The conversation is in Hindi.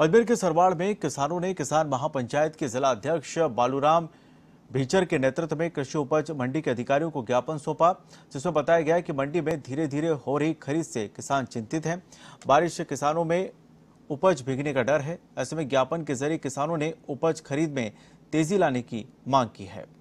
अजमेर के सरवाड़ में किसानों ने किसान महापंचायत के जिला अध्यक्ष बालूराम भीचर के नेतृत्व में कृषि उपज मंडी के अधिकारियों को ज्ञापन सौंपा जिसमें बताया गया कि मंडी में धीरे धीरे हो रही खरीद से किसान चिंतित हैं बारिश से किसानों में उपज भीगने का डर है ऐसे में ज्ञापन के जरिए किसानों ने उपज खरीद में तेजी लाने की मांग की है